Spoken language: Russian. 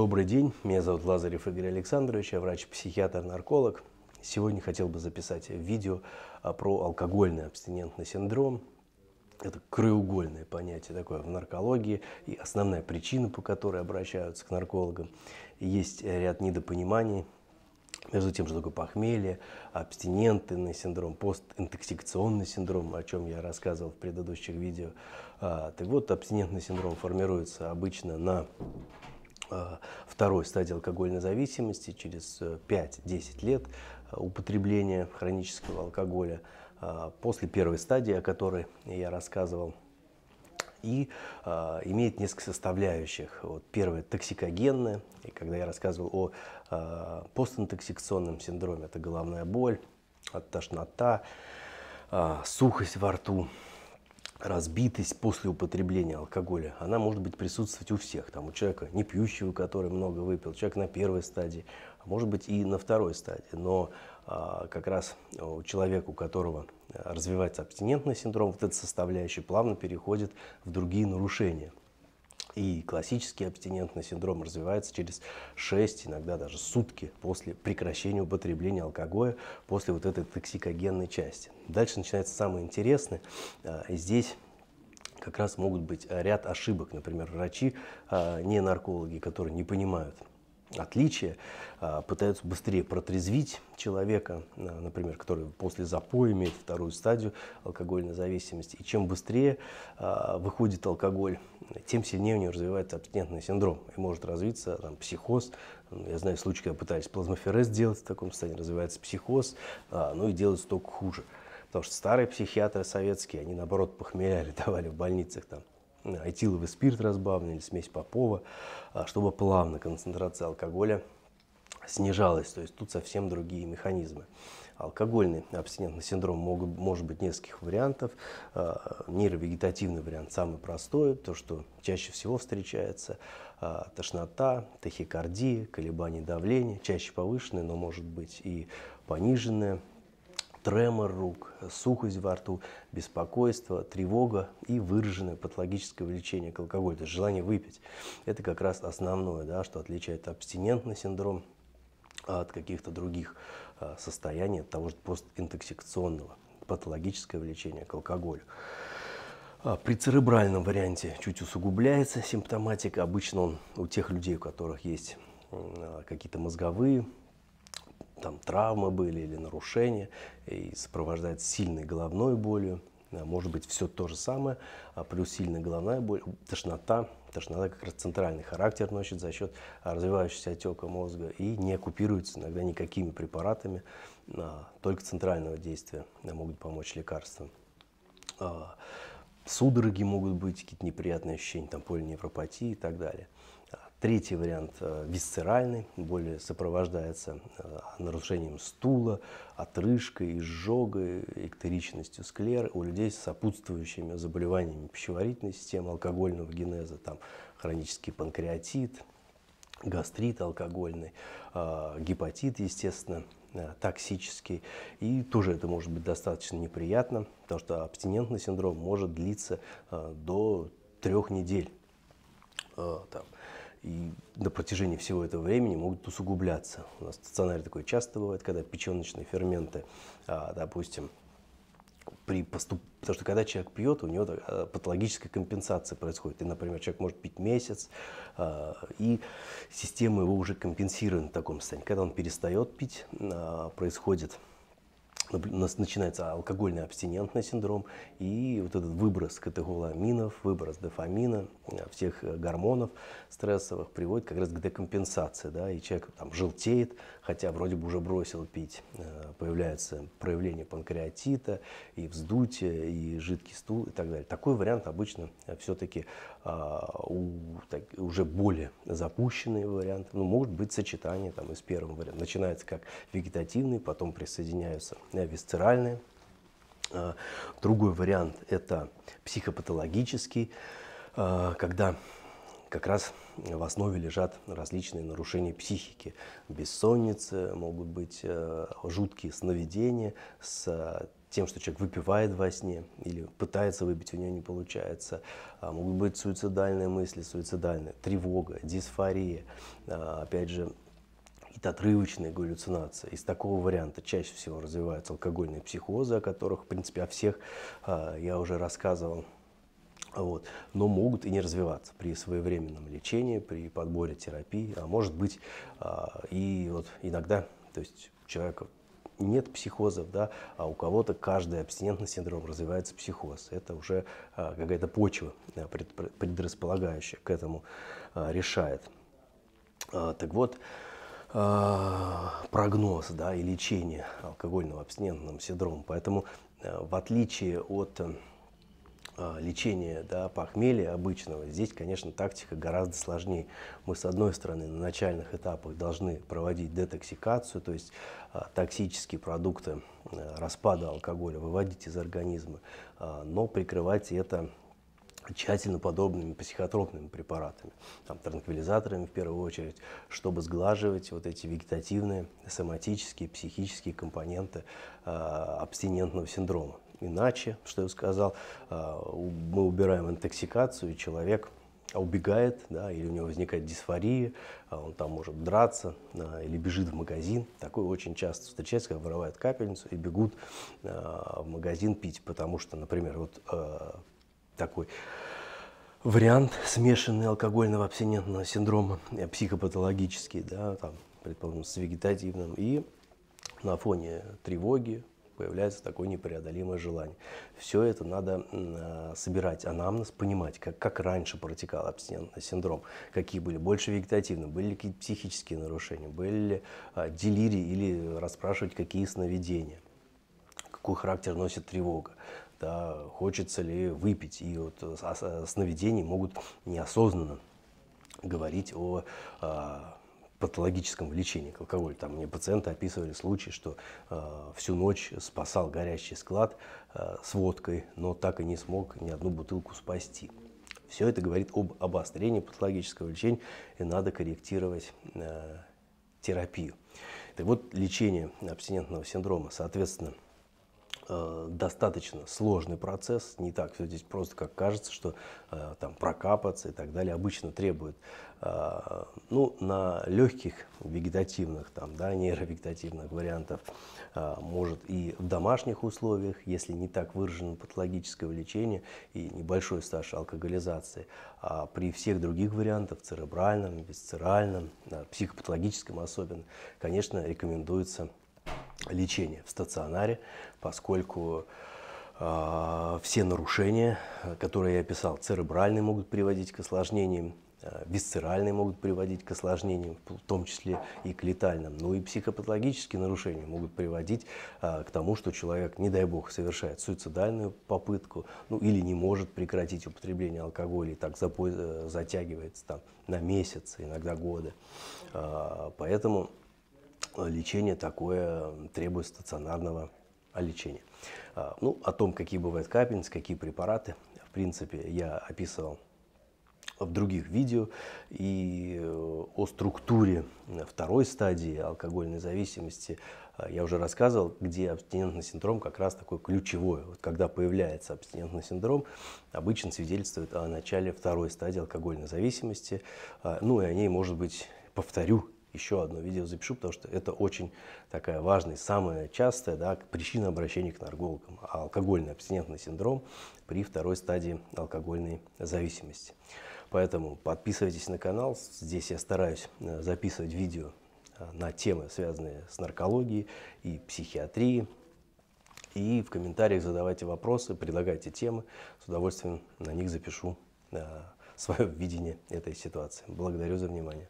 Добрый день, меня зовут Лазарев Игорь Александрович, я врач-психиатр-нарколог. Сегодня хотел бы записать видео а, про алкогольный абстинентный синдром. Это краеугольное понятие такое в наркологии и основная причина, по которой обращаются к наркологам. Есть ряд недопониманий, между тем, что такое похмелье, абстинентный синдром, постинтоксикационный синдром, о чем я рассказывал в предыдущих видео. А, так вот, абстинентный синдром формируется обычно на Э, второй стадии алкогольной зависимости через 5-10 э, лет э, употребления хронического алкоголя после первой стадии, о которой я рассказывал, и э, имеет несколько составляющих. Вот первое – токсикогенное, и когда я рассказывал о э, постинтоксикационном синдроме, это головная боль, тошнота, э, сухость во рту, разбитость после употребления алкоголя, она может быть присутствовать у всех, там, у человека не пьющего, который много выпил, человек на первой стадии, а может быть и на второй стадии. Но а, как раз э, у человека, у которого э, развивается абстинентный синдром, вот эта составляющая плавно переходит в другие нарушения. И классический абстинентный синдром развивается через 6, иногда даже сутки после прекращения употребления алкоголя, после вот этой токсикогенной части. Дальше начинается самое интересное. А, здесь как раз могут быть ряд ошибок. Например, врачи, а, не наркологи, которые не понимают, отличия, а, пытаются быстрее протрезвить человека, например, который после запоя имеет вторую стадию алкогольной зависимости. И чем быстрее а, выходит алкоголь, тем сильнее у него развивается абстинентный синдром. И может развиться там, психоз. Ну, я знаю случаи, когда пытались плазмоферез сделать в таком состоянии, развивается психоз, а, ну и делается только хуже. Потому что старые психиатры советские, они наоборот похмеляли, давали в больницах там айтиловый спирт разбавленный или смесь попова, а, чтобы плавно концентрация алкоголя снижалась. То есть тут совсем другие механизмы. Алкогольный абстинентный синдром могут, может быть нескольких вариантов. А, нейровегетативный вариант самый простой, то, что чаще всего встречается. А, тошнота, тахикардия, колебания давления, чаще повышенное, но может быть и пониженное тремор рук, сухость во рту, беспокойство, тревога и выраженное патологическое влечение к алкоголю, то есть желание выпить. Это как раз основное, да, что отличает абстинентный синдром а, от каких-то других а, состояний, от того же постинтоксикационного патологическое влечение к алкоголю. А, при церебральном варианте чуть усугубляется симптоматика. Обычно он у тех людей, у которых есть какие-то мозговые там травмы были или нарушения, и сопровождается сильной головной болью. Э, может быть, все то же самое, а плюс сильная головная боль, тошнота. Тошнота как раз центральный характер носит за счет а, развивающегося отека мозга и не оккупируется иногда никакими препаратами, а, только центрального действия э, могут помочь лекарства судороги могут быть, какие-то неприятные ощущения, там, полиневропатии и так далее. Третий вариант э, висцеральный, более сопровождается э, нарушением стула, отрыжкой, изжогой, эктеричностью склер у людей с сопутствующими заболеваниями пищеварительной системы, алкогольного генеза, там хронический панкреатит, гастрит алкогольный, э, гепатит, естественно, э, токсический. И тоже это может быть достаточно неприятно, потому что абстинентный синдром может длиться э, до трех недель. Э, там, и на протяжении всего этого времени могут усугубляться. У нас в стационаре такое часто бывает, когда печеночные ферменты, а, допустим, при поступ... Потому что когда человек пьет, у него э, патологическая компенсация происходит. И, например, человек может пить месяц, а, и система его уже компенсирует в таком состоянии. Когда он перестает пить, а, происходит нас начинается алкогольный абстинентный синдром и вот этот выброс катехоламинов, выброс дофамина, э, всех э, гормонов стрессовых приводит как раз к декомпенсации, да, и человек там желтеет, хотя вроде бы уже бросил пить, э, появляется проявление панкреатита и вздутие, и жидкий стул и так далее. Такой вариант обычно все-таки а, у, так, уже более запущенный вариант, ну, может быть сочетание там из первого варианта, начинается как вегетативный, потом присоединяются висцеральные. А, другой вариант – это психопатологический, а, когда как раз в основе лежат различные нарушения психики. Бессонницы, могут быть э, жуткие сновидения с э, тем, что человек выпивает во сне или пытается выпить, у него не получается. А, могут быть суицидальные мысли, суицидальные. тревога, дисфория. Опять же, какие-то отрывочные галлюцинации. Из такого варианта чаще всего развиваются алкогольные психозы, о которых, в принципе, о всех э, я уже рассказывал. Вот. Но могут и не развиваться при своевременном лечении, при подборе терапии, а может быть э, и вот иногда, то есть у человека нет психозов, да, а у кого-то каждый абстинентный синдром развивается психоз. Это уже а, какая-то почва да, предрасполагающая к этому а, решает. А, так вот, а, прогноз да, и лечение алкогольного абстинентного синдрома. Поэтому э, в отличие от э, а, лечения да, похмелья обычного, здесь, конечно, тактика гораздо сложнее. Мы, с одной стороны, на начальных этапах должны проводить детоксикацию, то есть а, токсические продукты э, распада алкоголя выводить из организма, но прикрывать это тщательно подобными психотропными препаратами, там, транквилизаторами в первую очередь, чтобы сглаживать вот эти вегетативные, соматические, психические компоненты э, абстинентного синдрома. Иначе, что я сказал, э, мы убираем интоксикацию, и человек а, убегает, да, или у него возникает дисфория, он там может драться да, или бежит в магазин. Такое очень часто встречается, когда вырывают капельницу и бегут э, в магазин пить, потому что, например, вот э, такой вариант смешанный алкогольного абстинентного синдрома, э, психопатологический, да, там, предположим, с вегетативным, и на фоне тревоги появляется такое непреодолимое желание. Все это надо а, собирать анамнез, понимать, как, как раньше протекал абстинентный синдром, какие были больше вегетативные, были ли какие-то психические нарушения, были ли э, делирии или расспрашивать, какие сновидения, какой характер носит тревога да, хочется ли выпить. И вот э, а, э, сновидения могут неосознанно говорить о а, патологическом влечении к алкоголю. Там мне пациенты описывали случай, что э, всю ночь спасал горящий склад э, с водкой, но так и не смог ни одну бутылку спасти. Все это говорит об обострении патологического лечения и надо корректировать э, терапию. Так вот, лечение абстинентного синдрома, соответственно, Э, достаточно сложный процесс, не так все здесь просто, как кажется, что э, там прокапаться и так далее, обычно требует, э, ну, на легких вегетативных, там, да, нейровегетативных вариантов, э, может и в домашних условиях, если не так выражено патологическое лечение и небольшой стаж алкоголизации, а при всех других вариантах, церебральном, бесцеральном, психопатологическом особенно, конечно, рекомендуется лечение в стационаре, поскольку а, все нарушения, которые я описал, церебральные могут приводить к осложнениям, а, висцеральные могут приводить к осложнениям, в том числе и к летальным. Ну и психопатологические нарушения могут приводить а, к тому, что человек, не дай бог, совершает суицидальную попытку, ну или не может прекратить употребление алкоголя и так э, затягивается там на месяц, иногда годы. А, поэтому Э, лечение такое требует стационарного а, лечения. А, ну, о том, какие бывают капельницы, какие препараты, в принципе, я описывал в других видео и э, о структуре э, второй стадии алкогольной зависимости я уже рассказывал, где абстинентный синдром как раз такой ключевой. Вот когда появляется абстинентный синдром, обычно свидетельствует о начале второй стадии алкогольной зависимости. Ну и о ней, может быть, повторю еще одно видео запишу, потому что это очень такая важная, самая частая да, причина обращения к наркологам. А алкогольный абстинентный синдром при второй стадии алкогольной зависимости. Поэтому подписывайтесь на канал. Здесь я стараюсь э, записывать видео э, на темы, связанные с наркологией и психиатрией. И в комментариях задавайте вопросы, предлагайте темы. С удовольствием на них запишу э, свое видение этой ситуации. Благодарю за внимание.